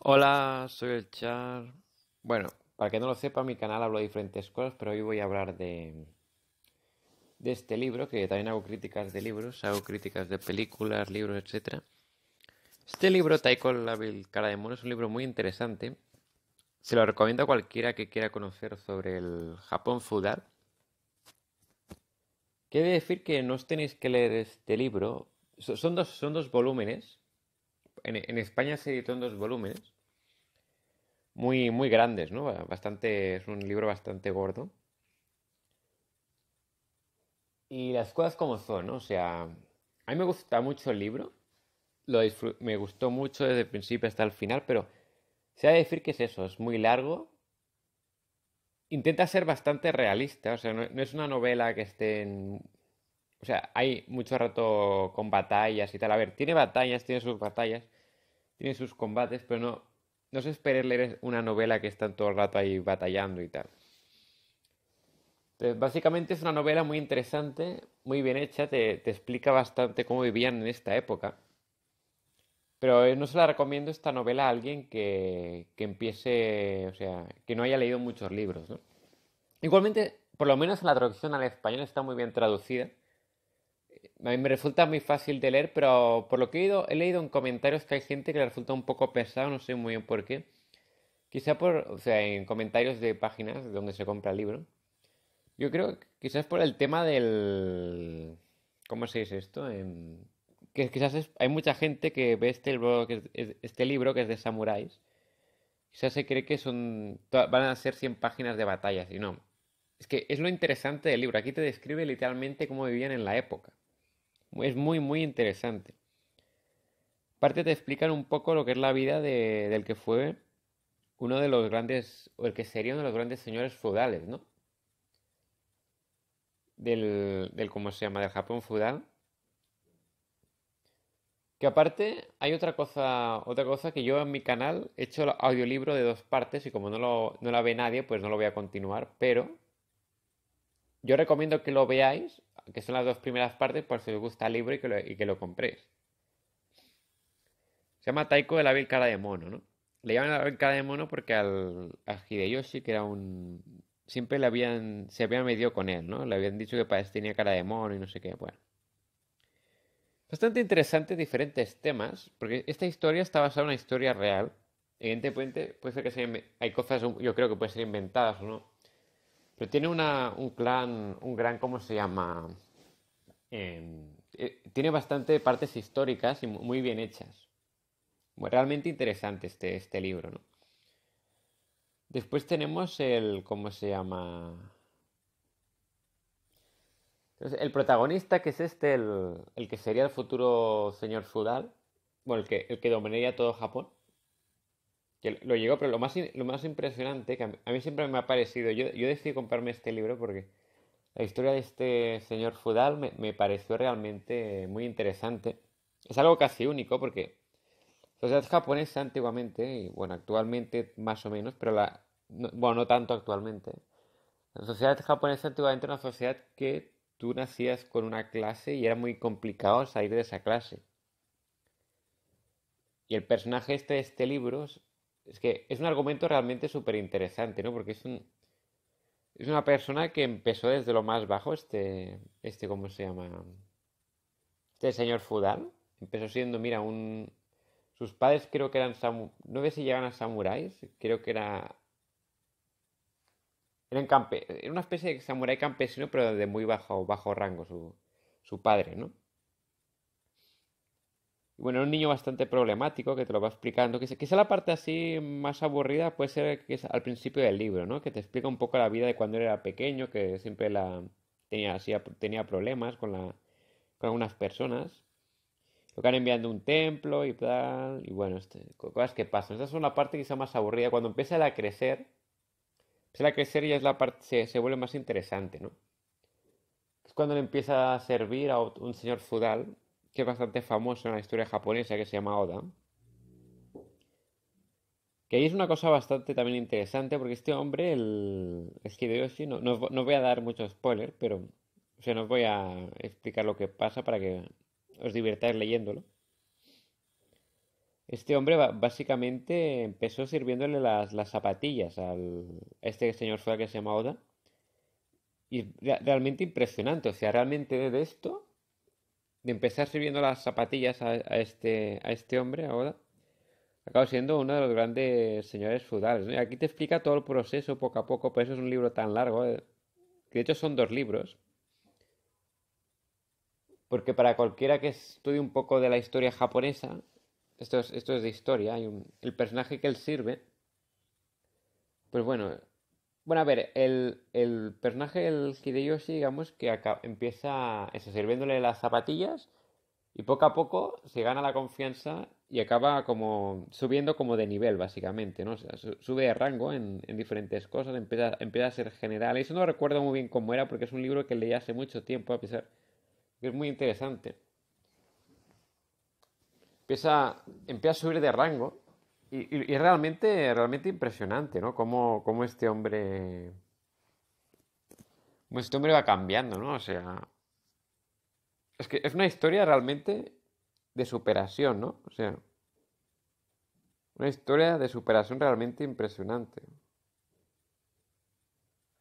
Hola, soy el Char. Bueno, para que no lo sepa, mi canal hablo de diferentes cosas, pero hoy voy a hablar de, de este libro, que también hago críticas de libros, hago críticas de películas, libros, etc. Este libro, Taiko la cara de mono, es un libro muy interesante. Se lo recomiendo a cualquiera que quiera conocer sobre el Japón feudal. Quiere decir que no os tenéis que leer este libro. Son dos, son dos volúmenes en, España se editó en dos volúmenes, muy, muy grandes, ¿no? Bastante, es un libro bastante gordo. Y las cosas como son, O sea, a mí me gusta mucho el libro, me gustó mucho desde el principio hasta el final, pero se ha de decir que es eso, es muy largo. Intenta ser bastante realista, o sea, no es una novela que esté en o sea, hay mucho rato con batallas y tal. A ver, tiene batallas, tiene sus batallas, tiene sus combates, pero no, no se espere leer una novela que está todo el rato ahí batallando y tal. básicamente es una novela muy interesante, muy bien hecha, te, te explica bastante cómo vivían en esta época. Pero eh, no se la recomiendo esta novela a alguien que, que, empiece, o sea, que no haya leído muchos libros, ¿no? Igualmente, por lo menos en la traducción al español está muy bien traducida a mí me resulta muy fácil de leer, pero por lo que he, ido, he leído en comentarios que hay gente que le resulta un poco pesado, no sé muy bien por qué. Quizá por, o sea, en comentarios de páginas donde se compra el libro. Yo creo que quizás por el tema del... ¿Cómo se dice esto? Que quizás hay mucha gente que ve este libro que es, este libro que es de samuráis. Quizás se cree que son van a ser 100 páginas de batallas y no. Es que es lo interesante del libro. Aquí te describe literalmente cómo vivían en la época. Es muy, muy interesante. Aparte te explican un poco lo que es la vida de, del que fue uno de los grandes, o el que sería uno de los grandes señores feudales, ¿no? Del, del ¿cómo se llama? Del Japón feudal. Que aparte hay otra cosa, otra cosa que yo en mi canal he hecho el audiolibro de dos partes y como no, lo, no la ve nadie, pues no lo voy a continuar, pero yo recomiendo que lo veáis que son las dos primeras partes por si os gusta el libro y que lo, compréis. Se llama Taiko de la vil cara de mono, ¿no? Le llaman la vil cara de mono porque al, a Hideyoshi, que era un... Siempre le habían, se habían medido con él, ¿no? Le habían dicho que para tenía cara de mono y no sé qué, bueno. Bastante interesantes diferentes temas, porque esta historia está basada en una historia real. Evidentemente, puede ser que hay cosas, yo creo que pueden ser inventadas o no. Pero tiene un clan, un gran, ¿cómo se llama? Em, eh, tiene bastante partes históricas y muy bien hechas. Realmente interesante este, este libro, ¿no? Después tenemos el, ¿cómo se llama? el protagonista, que es este, el, que sería el futuro señor Sudal. bueno, que, el que dominaría todo Japón, que lo llegó, pero lo más, lo más impresionante, que a mí, siempre me ha parecido, yo, decidí comprarme este libro porque la historia de este señor Fudal... me, pareció realmente muy interesante. Es algo casi único porque la sociedad japonesa antiguamente, y bueno, actualmente más o menos, pero la, bueno, no tanto actualmente, la sociedad japonesa antiguamente era una sociedad que tú nacías con una clase y era muy complicado salir de esa clase. Y el personaje este de este libro es que es un argumento realmente súper interesante, ¿no? Porque es un, es una persona que empezó desde lo más bajo, este, este, ¿cómo se llama? Este señor Fudal. Empezó siendo, mira, un... Sus padres creo que eran... No sé si llegan a samuráis, creo que era... Eran campe... Era una especie de samurái campesino, pero de muy bajo, bajo rango su padre, ¿no? Y bueno, era un niño bastante problemático que te lo va explicando. Que quizá la parte así más aburrida puede ser que es al principio del libro, ¿no? Que te explica un poco la vida de cuando era pequeño, que siempre la tenía, tenía problemas con, la, algunas personas. Lo que han enviando un templo y tal. Y bueno, este, cosas que pasan. Esa es una parte quizá más aburrida. Cuando empieza a crecer, empieza a crecer y es la parte, se, se vuelve más interesante, ¿no? Es cuando le empieza a servir a un señor feudal que es bastante famoso en la historia japonesa, que se llama Oda. Que ahí es una cosa bastante también interesante, porque este hombre, el Hideyoshi, no, no, no voy a dar mucho spoiler, pero o sea, voy a explicar lo que pasa para que os divirtáis leyéndolo. Este hombre básicamente empezó sirviéndole las, zapatillas al, a este señor fuera que se llama Oda. Y realmente impresionante, o sea, realmente de esto de empezar sirviendo las zapatillas a, este, a este hombre, ahora... acaba siendo uno de los grandes señores feudales. Aquí te explica todo el proceso poco a poco, por pues eso es un libro tan largo, eh, que de hecho son dos libros. Porque para cualquiera que estudie un poco de la historia japonesa, esto es, esto es de historia, el personaje que él sirve, pues bueno, bueno, a ver, el, personaje, del Hideyoshi, digamos que empieza sirviéndole las zapatillas y poco a poco se gana la confianza y acaba como subiendo como de nivel, básicamente, ¿no? sube de rango en, diferentes cosas, empieza, a ser general. Eso no recuerdo muy bien cómo era porque es un libro que leí hace mucho tiempo, a pesar que es muy interesante. Empieza, empieza a subir de rango y, y, realmente, realmente impresionante, ¿no? Cómo, este hombre. Cómo este hombre va cambiando, ¿no? O sea. Es que es una historia realmente de superación, ¿no? O sea. Una historia de superación realmente impresionante.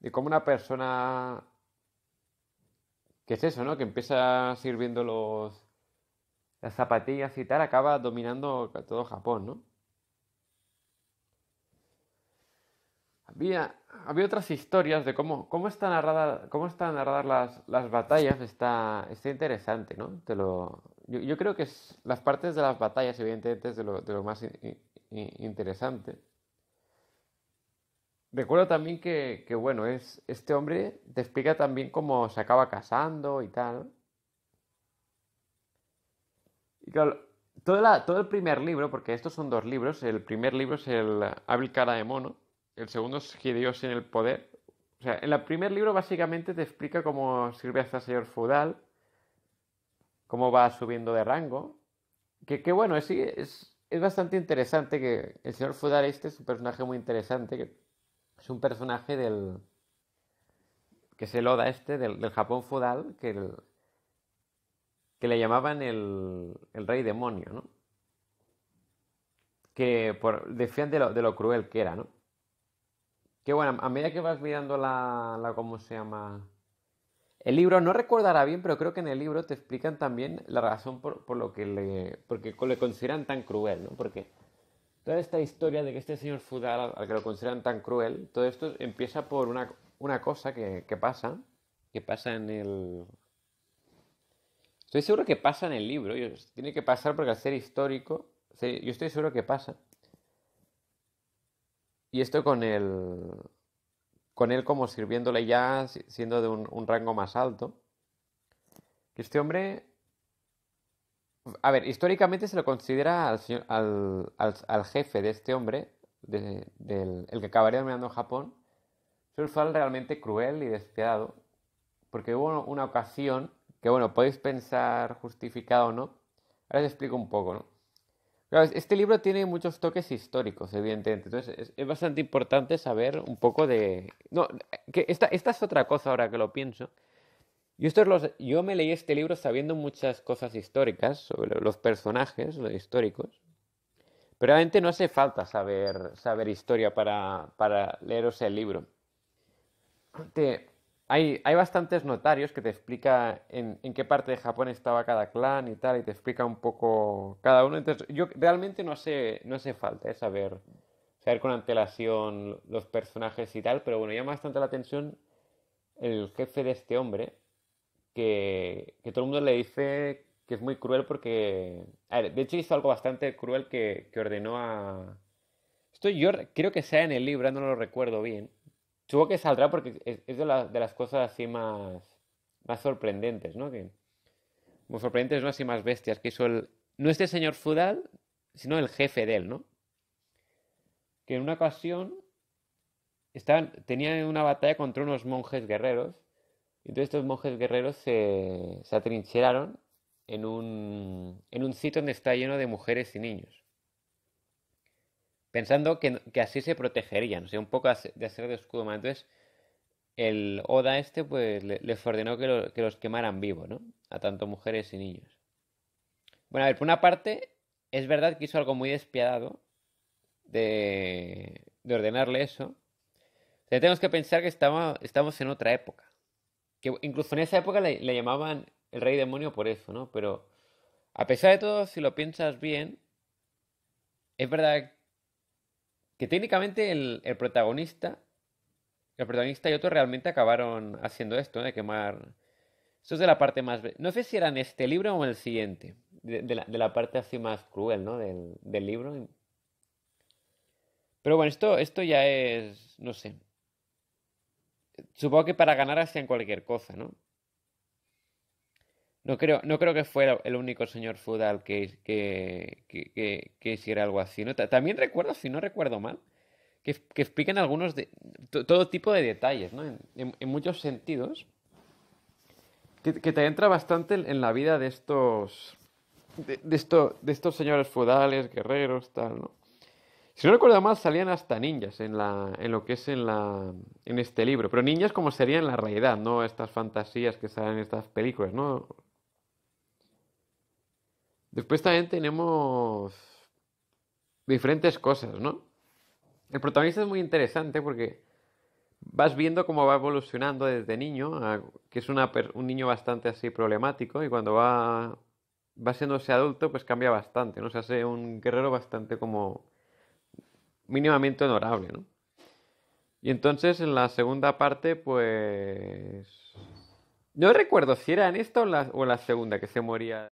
Y cómo una persona. ¿Qué es eso, no? Que empieza sirviendo los. las zapatillas y tal, acaba dominando todo Japón, ¿no? Había, había otras historias de cómo, cómo están narradas, cómo las, batallas, está, está interesante, ¿no? Te lo, yo, creo que las partes de las batallas, evidentemente, es de lo, más interesante. Recuerdo también que, bueno, es, este hombre te explica también cómo se acaba casando y tal. Y todo, todo el primer libro, porque estos son dos libros, el primer libro es el Hábil Cara de Mono, el segundo es Hideo sin el poder. O sea, en el primer libro básicamente te explica cómo sirve hasta el señor feudal, cómo va subiendo de rango. Que, bueno, es, es, es, bastante interesante que el señor feudal este es un personaje muy interesante, es un personaje del... que se loda este, del, Japón feudal, que, que le llamaban el, el rey demonio, ¿no? Que por, decían de lo cruel que era, ¿no? Que bueno, a medida que vas mirando la, ¿cómo se llama? El libro, no recordará bien, pero creo que en el libro te explican también la razón por, lo que le, porque le consideran tan cruel, ¿no? Porque toda esta historia de que este señor Fudal, al que lo consideran tan cruel, todo esto empieza por una, una cosa que, que, pasa, que pasa en el... Estoy seguro que pasa en el libro, tiene que pasar porque al ser histórico, yo estoy seguro que pasa. Y esto con él con él como sirviéndole ya, siendo de un, rango más alto. Que este hombre a ver, históricamente se lo considera al, al, al, jefe de este hombre, el que acabaría dominando Japón, es un realmente cruel y despiadado, porque hubo una ocasión que, bueno, podéis pensar justificado o no, ahora os explico un poco, ¿no? este libro tiene muchos toques históricos, evidentemente. Entonces, es, bastante importante saber un poco de. No, que esta, esta es otra cosa ahora que lo pienso. Yo, esto los, yo me leí este libro sabiendo muchas cosas históricas sobre los personajes los históricos. Pero realmente no hace falta saber, saber historia para, para leeros el libro. Hay, hay bastantes notarios que te explica en, en, qué parte de Japón estaba cada clan y tal, y te explica un poco cada uno. Entonces, yo realmente no sé, no hace falta ¿eh? saber, saber con antelación los personajes y tal, pero bueno, llama bastante la atención el jefe de este hombre, que, todo el mundo le dice que es muy cruel porque... de hecho hizo algo bastante cruel que, que ordenó a... Esto yo creo que sea en el libro, no lo recuerdo bien, supongo que saldrá porque es, de, las cosas así más, más sorprendentes, ¿no? Que, muy sorprendentes, ¿no? Así más bestias, que hizo el, no este señor feudal, sino el jefe de él, ¿no? Que en una ocasión tenía tenían una batalla contra unos monjes guerreros, y entonces estos monjes guerreros se, se atrincheraron en un, en un sitio donde está lleno de mujeres y niños pensando que, así se protegerían, o sea, un poco de hacer de escudo Entonces, el Oda este, pues, les ordenó que, los quemaran vivo, ¿no? A tanto mujeres y niños. Bueno, a ver, por una parte, es verdad que hizo algo muy despiadado de, de ordenarle eso. tenemos que pensar que estamos, en otra época. Que incluso en esa época le, llamaban el rey demonio por eso, ¿no? Pero a pesar de todo, si lo piensas bien, es verdad que... Que técnicamente el, protagonista, el protagonista y otro realmente acabaron haciendo esto, de quemar. Eso es de la parte más. No sé si era en este libro o en el siguiente. De, la, parte así más cruel, ¿no? Del, del, libro. Pero bueno, esto, esto ya es. No sé. Supongo que para ganar hacían cualquier cosa, ¿no? No creo, no creo que fuera el único señor feudal que, que, hiciera algo así. ¿no? También recuerdo, si no recuerdo mal, que, explican algunos de, todo tipo de detalles, ¿no? en, muchos sentidos, que, te entra bastante en, la vida de estos, de, esto, de estos señores feudales, guerreros, tal, ¿no? Si no recuerdo mal, salían hasta ninjas en, la, en lo que es en, la, en este libro. Pero ninjas como serían en la realidad, no estas fantasías que salen en estas películas, ¿no? Después también tenemos diferentes cosas, ¿no? El protagonista es muy interesante porque vas viendo cómo va evolucionando desde niño, que es un niño bastante así problemático y cuando va, va ese adulto pues cambia bastante, ¿no? Se hace un guerrero bastante como mínimamente honorable, ¿no? Y entonces en la segunda parte pues... No recuerdo si era en esta o en la segunda que se moría.